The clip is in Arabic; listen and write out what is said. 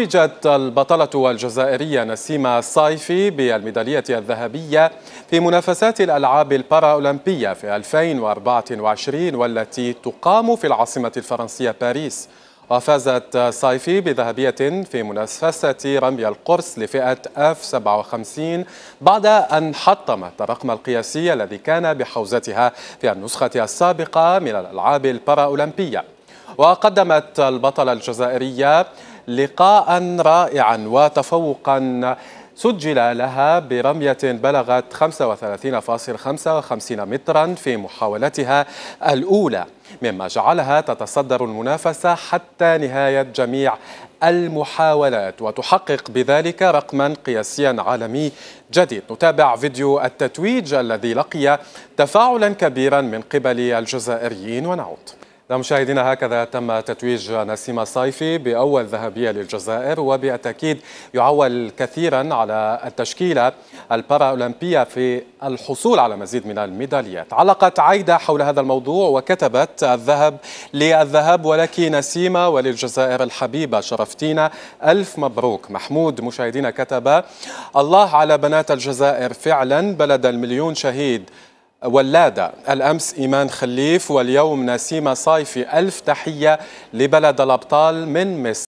أعرجت البطلة الجزائرية نسيمة صايفي بالميدالية الذهبية في منافسات الألعاب الباراولمبية في 2024 والتي تقام في العاصمة الفرنسية باريس وفازت صايفي بذهبية في منافسة رمي القرص لفئة F57 بعد أن حطمت الرقم القياسي الذي كان بحوزتها في النسخة السابقة من الألعاب الباراولمبية وقدمت البطلة الجزائرية لقاء رائعا وتفوقا سجل لها برمية بلغت 35.55 مترا في محاولتها الأولى مما جعلها تتصدر المنافسة حتى نهاية جميع المحاولات وتحقق بذلك رقما قياسيا عالمي جديد نتابع فيديو التتويج الذي لقي تفاعلا كبيرا من قبل الجزائريين ونعود مشاهدينا هكذا تم تتويج نسيمة صيفي بأول ذهبية للجزائر وبالتأكيد يعول كثيرا على التشكيلة الباراولمبية في الحصول على مزيد من الميداليات علقت عايدة حول هذا الموضوع وكتبت الذهب للذهب ولك نسيمة وللجزائر الحبيبة شرفتينا ألف مبروك محمود مشاهدينا كتب الله على بنات الجزائر فعلا بلد المليون شهيد ولادة الأمس إيمان خليف واليوم نسيمة صيفي ألف تحية لبلد الأبطال من مصر